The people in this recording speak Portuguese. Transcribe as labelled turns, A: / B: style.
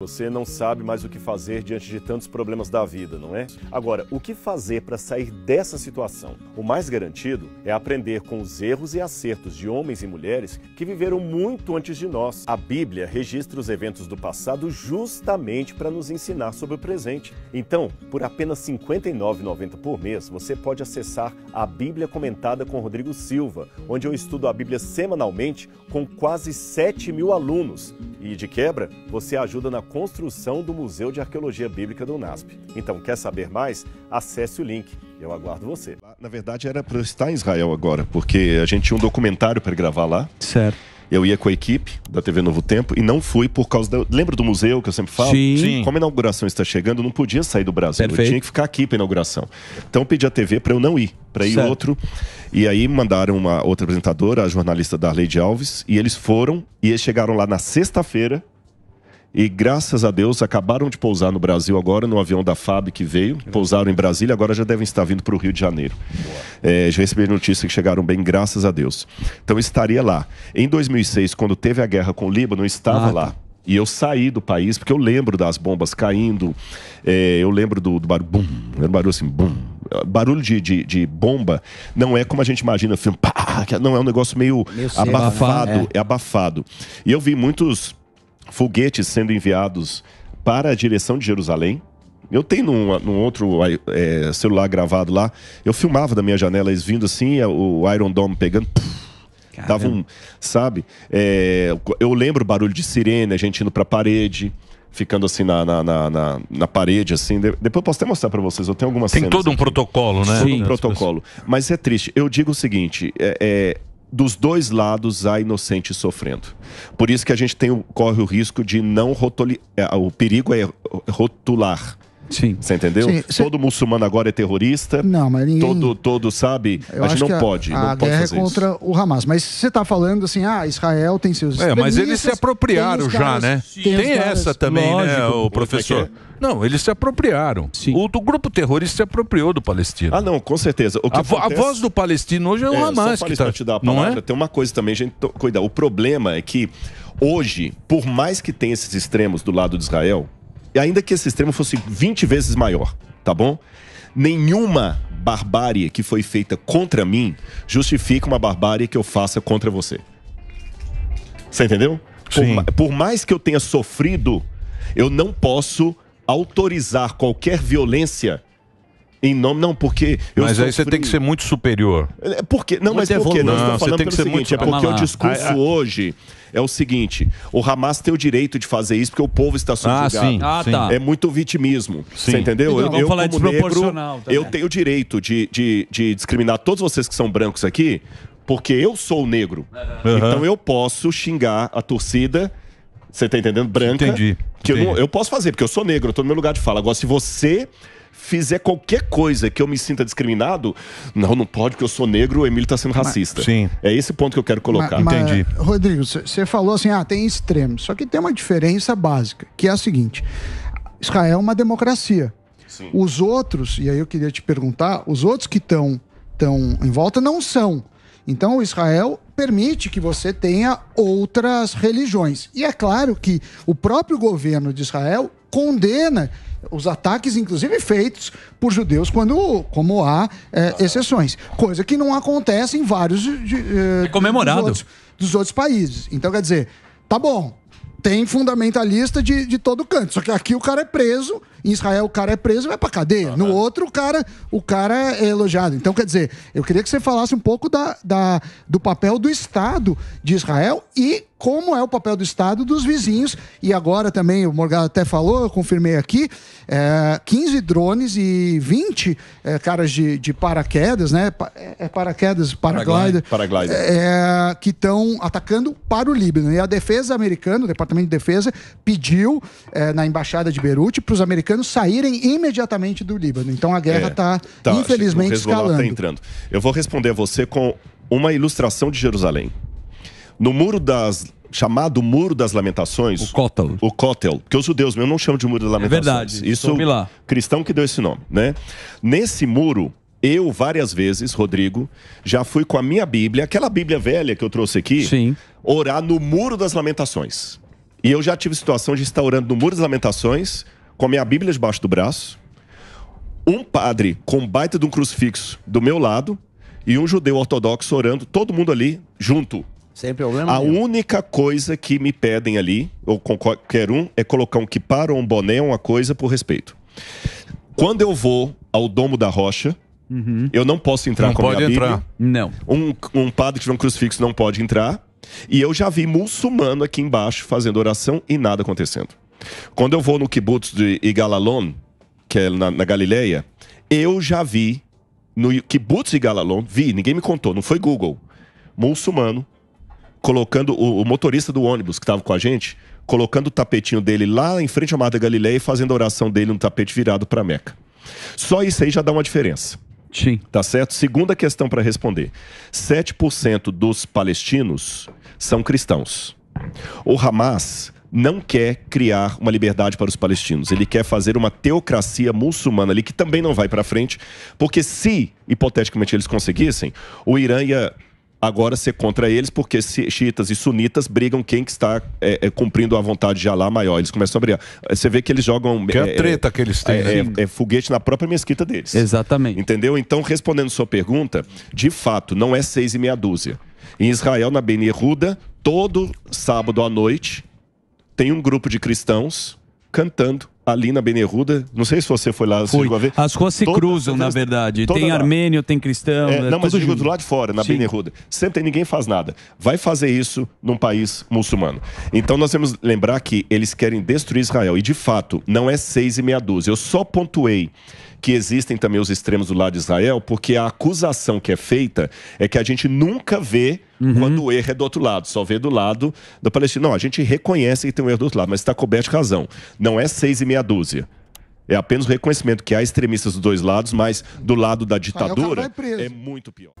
A: Você não sabe mais o que fazer diante de tantos problemas da vida, não é? Agora, o que fazer para sair dessa situação? O mais garantido é aprender com os erros e acertos de homens e mulheres que viveram muito antes de nós. A Bíblia registra os eventos do passado justamente para nos ensinar sobre o presente. Então, por apenas R$ 59,90 por mês, você pode acessar a Bíblia Comentada com Rodrigo Silva, onde eu estudo a Bíblia semanalmente com quase 7 mil alunos e de quebra, você ajuda na construção do Museu de Arqueologia Bíblica do NASP. Então, quer saber mais? Acesse o link. Eu aguardo você. Na verdade, era para estar em Israel agora, porque a gente tinha um documentário para gravar lá. Certo. Eu ia com a equipe da TV Novo Tempo e não fui por causa da. Lembra do museu que eu sempre falo? Sim. Sim. Como a inauguração está chegando, eu não podia sair do Brasil. Perfeito. Eu tinha que ficar aqui para inauguração. Então eu pedi a TV para eu não ir, para ir certo. outro. E aí mandaram uma outra apresentadora, a jornalista Darley de Alves, e eles foram e eles chegaram lá na sexta-feira e graças a Deus acabaram de pousar no Brasil agora no avião da FAB que veio, pousaram em Brasília, agora já devem estar vindo para o Rio de Janeiro. É, já recebi notícia que chegaram bem, graças a Deus. Então estaria lá. Em 2006, quando teve a guerra com o Líbano, eu estava ah, lá. Tá. E eu saí do país, porque eu lembro das bombas caindo, é, eu lembro do, do barulho, bum, era um barulho assim, bum. Barulho de, de, de, bomba não é como a gente imagina, filme, assim, pá, não, é um negócio meio, meio é abafado, é. é abafado. E eu vi muitos foguetes sendo enviados para a direção de Jerusalém. Eu tenho num, num outro é, celular gravado lá, eu filmava da minha janela eles vindo assim, é, o Iron Dome pegando. Puf, dava um. Sabe? É, eu lembro o barulho de sirene, a gente indo para a parede ficando assim na, na, na, na, na parede, assim. De, depois eu posso até mostrar para vocês, eu tenho algumas Tem cenas, todo um protocolo, né? Todo um protocolo. Mas é triste. Eu digo o seguinte, é, é, dos dois lados há inocentes sofrendo. Por isso que a gente tem, corre o risco de não rotular. É, o perigo é rotular. Sim. Você entendeu? Sim, cê... Todo muçulmano agora é terrorista.
B: Não, mas ninguém... Todo,
A: todo sabe? Eu a gente não a, pode. A não pode guerra é contra
B: isso. o Hamas. Mas você está falando assim, ah, Israel tem seus É, mas eles se apropriaram já, caras, né? Tem, essa também, né, Lógico, né, o é professor?
A: É? Não, eles se apropriaram. Sim. O, grupo terrorista se apropriou do palestino. Ah, não, com certeza. A, acontece... a, voz do
B: palestino hoje é o é, Hamas. Só que tá... te dar a palavra, não é?
A: tem uma coisa também, gente, cuidar. O problema é que hoje, por mais que tenha esses extremos do lado de Israel, e ainda que esse extremo fosse 20 vezes maior, tá bom? Nenhuma barbárie que foi feita contra mim justifica uma barbárie que eu faça contra você. Você entendeu? Sim. Por, por mais que eu tenha sofrido, eu não posso autorizar qualquer violência em nome, não, porque. mas aí você tem que ser muito superior. É porque, não, muito mas por quê? Não, você tem que ser seguinte, muito... é porque o discurso ah, hoje é o seguinte: o Hamas tem o direito de fazer isso porque o povo está ah, subjugado. Ah, sim. Ah, tá. É muito vitimismo. Sim. Você entendeu? Então, eu, falar como negro, também. eu tenho o direito de, de, de discriminar todos vocês que são brancos aqui, porque eu sou negro. Uhum. Então eu posso xingar a torcida. Você está entendendo? Branca. Entendi. Que Entendi. Eu, não, eu posso fazer, porque eu sou negro, eu estou no meu lugar de fala. Agora, se você fizer qualquer coisa que eu me sinta discriminado, não, não pode, porque eu sou negro, o Emílio está sendo racista. Mas, sim. É esse ponto que eu quero colocar. Mas, Entendi.
B: Rodrigo, você falou assim, ah, tem extremos. Só que tem uma diferença básica, que é a seguinte: Israel é uma democracia. Sim. Os outros, e aí eu queria te perguntar, os outros que estão tão em volta não são. Então, o Israel permite que você tenha outras religiões. E é claro que o próprio governo de Israel condena os ataques, inclusive feitos por judeus, quando, como há é, exceções. Coisa que não acontece em vários de, eh, é comemorado. Dos outros, dos outros países. Então, quer dizer, tá bom, tem fundamentalista de, de todo canto. Só que aqui o cara é preso em Israel o cara é preso e vai pra cadeia. Uhum. No tá. outro, o cara, o cara é elogiado. Então, quer dizer, eu queria que você falasse um pouco da, da, do papel do Estado de Israel e como é o papel do Estado dos vizinhos. E agora também, o Morgado até falou, eu confirmei aqui, é, 15 drones e 20 é, caras de, de, paraquedas, né? É, é paraquedas, paraglider. Paraglider. É, que estão atacando para o Líbano. E a defesa americana, o Departamento de Defesa, pediu é, na Embaixada de Beirute para os americanos americanos saírem imediatamente do Líbano. Então a guerra está, é, tá, tá infelizmente, escalando. Tá
A: entrando. Eu vou responder a você com uma ilustração de Jerusalém. No muro das chamado Muro das Lamentações. O Kotel. O Kotel, porque os judeus mesmo não chamam de Muro das Lamentações. É verdade. Isso cristão que deu esse nome, né? Nesse muro, eu várias vezes, Rodrigo, já fui com a minha Bíblia, aquela Bíblia velha que eu trouxe aqui, Sim. orar no Muro das Lamentações. E eu já tive situação de estar orando no Muro das Lamentações com a minha Bíblia debaixo do braço, um padre com baita de um crucifixo do meu lado e um judeu ortodoxo orando, todo mundo ali junto.
B: Sem problema. A nenhum.
A: única coisa que me pedem ali, ou com qualquer um, é colocar um kipar ou um boné, uma coisa por respeito. Quando eu vou ao Domo da Rocha, uhum. eu não posso entrar não com a minha entrar. Bíblia. Não. Um, um padre que tiver um crucifixo não pode entrar. E eu já vi muçulmano aqui embaixo fazendo oração e nada acontecendo. Quando eu vou no kibutz de Igalalon, que é na, na Galileia, eu já vi no kibutz de Igalalon, vi, ninguém me contou, não foi Google, muçulmano colocando o, o motorista do ônibus que estava com a gente, colocando o tapetinho dele lá em frente à Mar da Galileia e fazendo a oração dele no tapete virado para Meca. Só isso aí já dá uma diferença. Sim. Tá certo? Segunda questão para responder: 7% dos palestinos são cristãos. O Hamas não quer criar uma liberdade para os palestinos. Ele quer fazer uma teocracia muçulmana ali que também não vai para frente, porque se hipoteticamente eles conseguissem, o Irã ia agora ser contra eles, porque xiitas e sunitas brigam quem que está é, é, cumprindo a vontade de Alá maior. Eles começam a brigar. É, você vê que eles jogam... Que é, a é, treta que eles é, têm. Né? É, foguete na própria mesquita deles. Exatamente. Entendeu? Então, respondendo sua pergunta, de fato, não é seis e meia dúzia. Em Israel, na Beni Yehuda, todo sábado à noite, tem um grupo de cristãos cantando ali na Benerruda. Não sei se você foi lá, você a ver.
B: As ruas se toda, cruzam, toda, na verdade. Tem lá. armênio,
A: tem cristão. É, é não, mas eu digo junto. do lado de fora, na Sim. Benerruda. Sempre ninguém faz nada. Vai fazer isso num país muçulmano. Então nós temos que lembrar que eles querem destruir Israel. E de fato, não é seis e meia dúzia. Eu só pontuei que existem também os extremos do lado de Israel, porque a acusação que é feita é que a gente nunca vê uhum. quando o erro é do outro lado, só vê do lado da Palestina. Não, a gente reconhece que tem um erro do outro lado, mas está coberto de razão. Não é seis e meia dúzia. É apenas o reconhecimento que há extremistas dos dois lados, mas do lado da ditadura é muito pior.